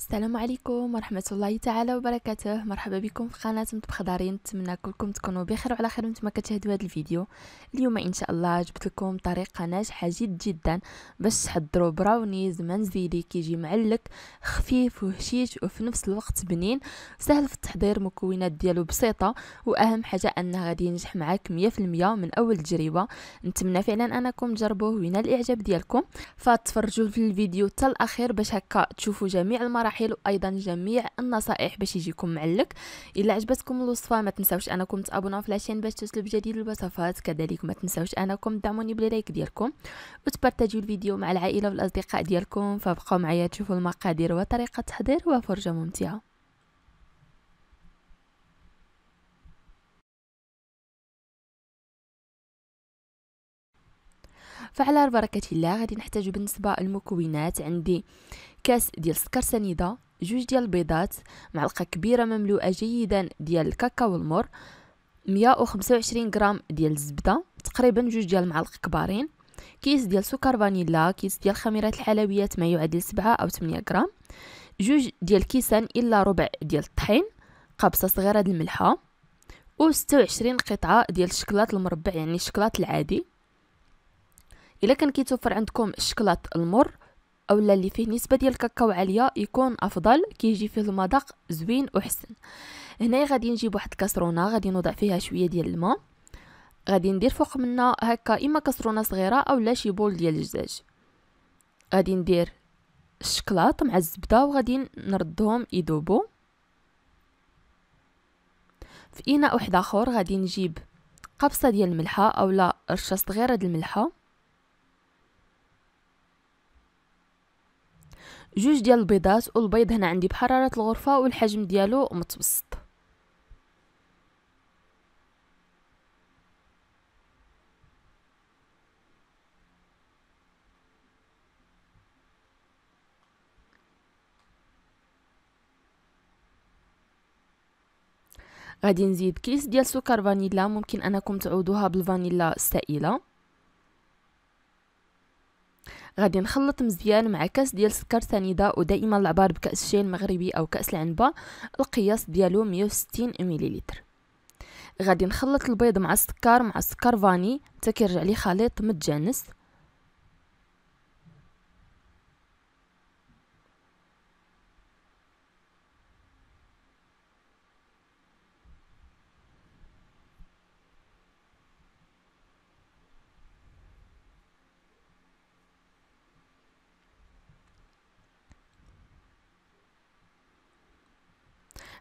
السلام عليكم ورحمة الله تعالى وبركاته مرحبا بكم في قناة مطبخ داري نتمنى كلكم تكونوا بخير وعلى خير وانتم كتشاهدوا هذا الفيديو اليوم ان شاء الله جبت لكم طريقة ناجحة جد جدا باش تحضروا براونيز منزلي كيجي معلك خفيف وهشيش وفي نفس الوقت بنين سهل في التحضير مكونات ديالو بسيطة واهم حاجة انه غادي ينجح معاك 100% من اول تجربه نتمنى فعلا انكم تجربوه وينال الاعجاب ديالكم فتفرجوا في الفيديو حتى الاخير باش هكا تشوفوا جميع المرات مراحل وايضا جميع النصائح باش يجيكم معلك الا عجبتكم الوصفه ما تنساوش انكم تابوناو في لاشين باش تسلب جديد الوصفات كذلك ما تنساوش انكم تدعموني بلايك ديالكم وتبارطاجيو الفيديو مع العائله والاصدقاء ديالكم فبقاو معايا تشوفوا المقادير وطريقه التحضير وفرجه ممتعه فعلى بركة الله غادي نحتاج بالنسبة للمكونات عندي كاس ديال السكر سنيدة جوج ديال البيضات معلقة كبيرة مملوءة جيدا ديال الكاكاو والمر 125 غرام ديال الزبدة تقريبا جوج ديال المعالق كبارين كيس ديال سكر فانيلا كيس ديال خميرة الحلويات ما يعادل 7 أو 8 غرام جوج ديال كيسان إلا ربع ديال الطحين قبصة صغيرة د الملحة و 26 قطعة ديال الشكلاط المربع يعني الشكلاط العادي الا كان كيتوفر عندكم الشكلاط المر اولا اللي فيه نسبه ديال الكاكاو عاليه يكون افضل كيجي فيه المذاق زوين وحسن هنا غادي نجيب واحد الكاسرونه غادي نوضع فيها شويه ديال الماء غادي ندير فوق منها هكا اما كاسرونه صغيره اولا شي بول ديال الجزاج غادي ندير الشكلاط مع الزبده وغادي نردهم يذوبوا في اناء واحد اخر غادي نجيب قبصه ديال الملحه اولا رشه صغيره ديال الملحه جوج ديال البيضات والبيض هنا عندي بحراره الغرفه والحجم ديالو متوسط غادي نزيد كيس ديال سكر فانيلا ممكن انكم تعوضوها بالفانيلا السائله غادي نخلط مزيان مع كاس ديال السكر سنيده ودائما العبار بكاس الشاي المغربي او كاس العنبه القياس ديالو 160 مليلتر غادي نخلط البيض مع السكر مع السكر فاني حتى كيرجع لي خليط متجانس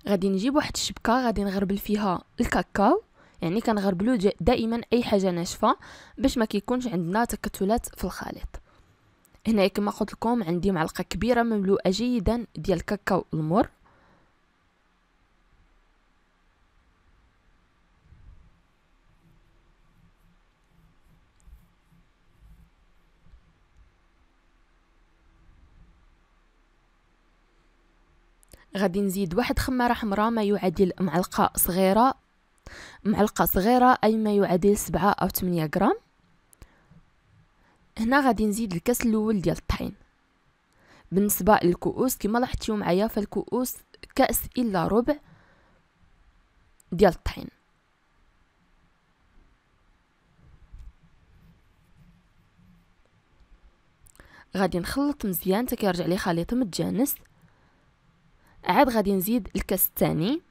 غادي نجيب واحد الشبكه غادي نغربل فيها الكاكاو يعني كنغربلو دائما اي حاجه ناشفه باش ما كيكونش عندنا تكتلات في الخليط هنا كما قلت لكم عندي معلقه كبيره مملوءه جيدا ديال الكاكاو المر غادي نزيد واحد خمارة حمراء ما يعادل معلقة صغيرة معلقة صغيرة أي ما يعادل سبعة أو ثمانية غرام هنا غادي نزيد الكاس الأول ديال الطحين بالنسبة للكؤوس كما لاحظتيو معايا فالكؤوس كأس إلا ربع ديال الطحين غادي نخلط مزيان حتى كيرجع لي خليط متجانس عاد غادي نزيد الكاس الثاني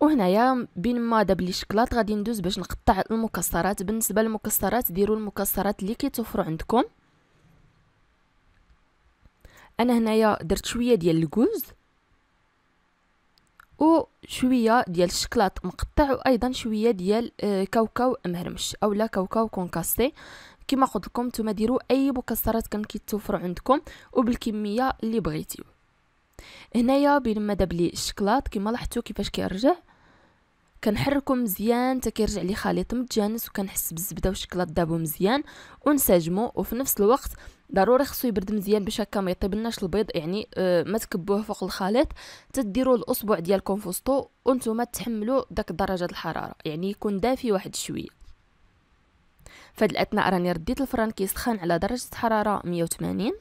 وهنايا بين ما داب لي شكلاط غادي ندوز باش نقطع المكسرات بالنسبه للمكسرات ديروا المكسرات اللي كيتوفروا عندكم انا هنايا درت شويه ديال الكوز وشويه ديال الشكلاط مقطع وايضا شويه ديال آه، كاوكاو مهرمش اولا كاوكاو كونكاسي كما قلت لكم نتوما ديروا اي مكسرات كان كيتوفروا عندكم وبالكميه اللي بغيتيو هنايا بين ما داب لي الشكلاط كما لاحظتوا كيفاش كيرجع كنحركو مزيان حتى كيرجع لي خليط متجانس وكنحس بالزبده والشكلاط دابو مزيان ونسجمو وفي نفس الوقت ضروري خصو يبرد مزيان باش هكا ما يطيبلناش البيض يعني آه، ما تكبوه فوق الخليط تديروا الاسبوع ديالكم في وسطو وانتم تحملوا داك درجه الحراره يعني يكون دافي واحد شويه فهاد الاثناء راني رديت الفران كيسخن على درجه حراره 180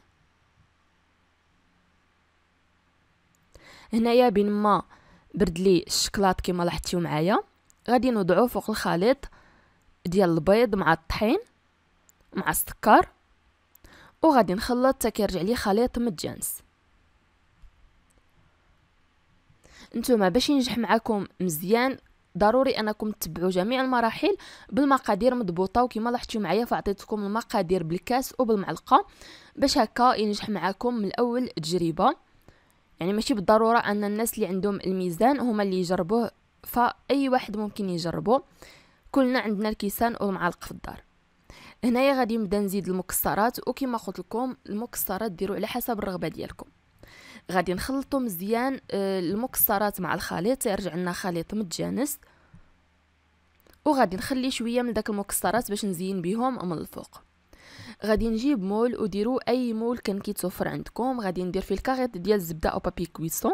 هنايا بين ما برد لي الشكلاط كما لاحظتيو معايا غادي نوضعو فوق الخليط ديال البيض مع الطحين مع السكر وغادي نخلط حتى كيرجع لي خليط متجانس نتوما باش ينجح معاكم مزيان ضروري انكم تتبعوا جميع المراحل بالمقادير مضبوطه وكما لاحظتوا معايا فعطيتكم المقادير بالكاس وبالمعلقه باش هكا ينجح معاكم من الاول تجربه يعني ماشي بالضروره ان الناس اللي عندهم الميزان هما اللي يجربوه فاي واحد ممكن يجربه كلنا عندنا الكيسان والمعلقه في الدار هنايا غادي نبدا نزيد المكسرات وكما قلت لكم المكسرات ديروا على حسب الرغبه ديالكم غادي نخلطو مزيان آه، المكسرات مع الخليط يرجع لنا خليط متجانس وغادي نخلي شويه من داك المكسرات باش نزين بهم من الفوق غادي نجيب مول وديرو اي مول كان كيتوفر عندكم غادي ندير فيه الكاريط ديال الزبده او بابي كويسون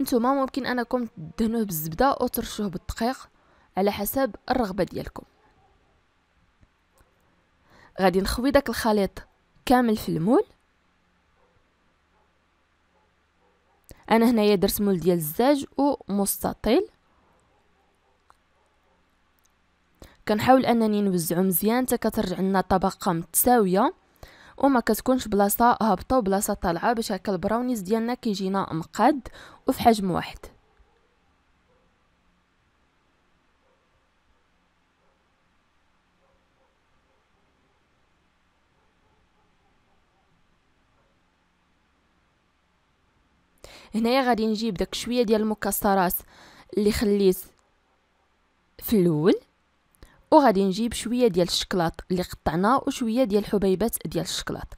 نتوما ممكن انكم تدهنوه بالزبده او ترشوه بالدقيق على حسب الرغبه ديالكم غادي نخوي داك الخليط كامل في المول انا هنايا درت مول ديال الزاج ومستطيل كنحاول انني نوزعو مزيان حتى كترجع لنا طبقه متساويه وما كتكونش بلاصه هابطه وبلاصه طالعه باش هكا البراونيز ديالنا كيجينا مقاد وفي حجم واحد هنايا غادي نجيب داك شويه ديال المكسرات اللي خليت في الاول وغادي نجيب شويه ديال الشكلاط اللي قطعنا وشويه ديال الحبيبات ديال الشكلاط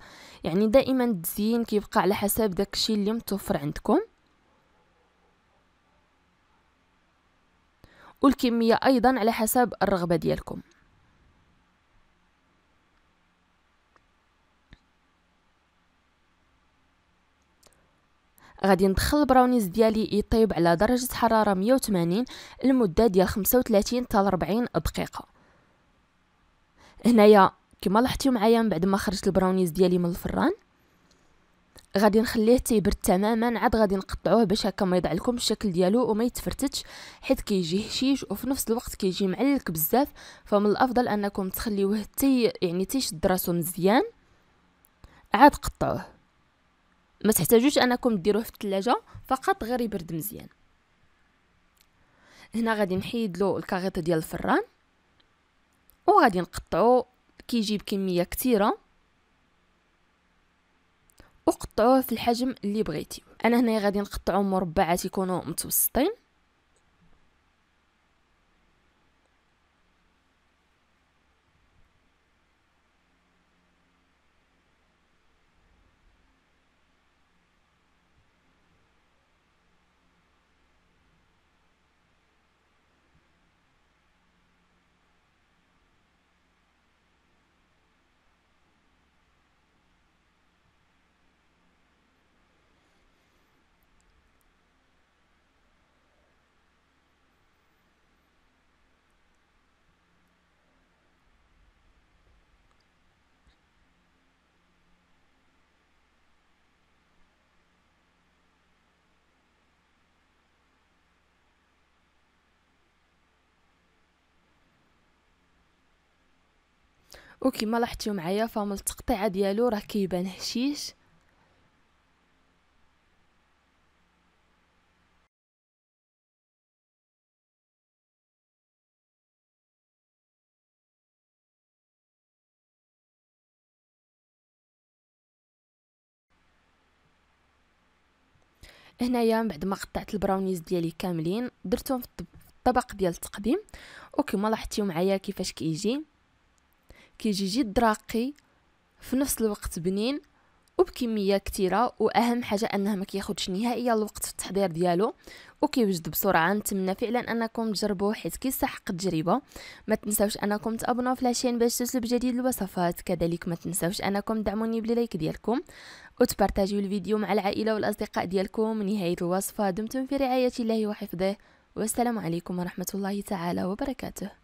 يعني دائما التزيين كيبقى على حسب داكشي اللي متوفر عندكم والكميه ايضا على حسب الرغبه ديالكم غادي ندخل البراونيز ديالي يطيب على درجه حراره 180 لمده ديال 35 حتى 40 دقيقه هنايا كما لاحظتوا معايا من بعد ما خرجت البراونيز ديالي من الفران غادي نخليه تيبرد تماما عاد غادي نقطعوه باش هكا ما يضيع لكم الشكل ديالو وما يتفرتتش حيت كيجي هشيش وفي نفس الوقت كيجي معلك بزاف فمن الافضل انكم تخليوه تي يعني تيشد راسو مزيان عاد قطعوه ما تحتاجوش انكم ديروه في الثلاجه فقط غير يبرد مزيان هنا غادي نحيد له الكاغيطه ديال الفران وغادي نقطعو كيجيب كميه كثيره وقطعوه في الحجم اللي بغيتي انا هنا غادي نقطعو مربعات يكونوا متوسطين وكما لاحظتوا معايا فمن التقطيعه ديالو راه كيبان هشيش هنايا من بعد ما قطعت البراونيز ديالي كاملين درتهم في الطبق ديال التقديم وكما لاحظتيو معايا كيفاش كيجي كي كيجي جد راقي في نفس الوقت بنين وبكميه كثيره واهم حاجه انه ما كياخدش نهائيا الوقت في التحضير ديالو وكيوجد بسرعه نتمنى فعلا انكم تجربوه حيت كيستحق التجربه ما تنساوش انكم تابوناو في لاشين باش توصلوا بجديد الوصفات كذلك ما تنساوش انكم دعموني بليك ديالكم وتبارطاجيو الفيديو مع العائله والاصدقاء ديالكم نهايه الوصفه دمتم في رعايه الله وحفظه والسلام عليكم ورحمه الله تعالى وبركاته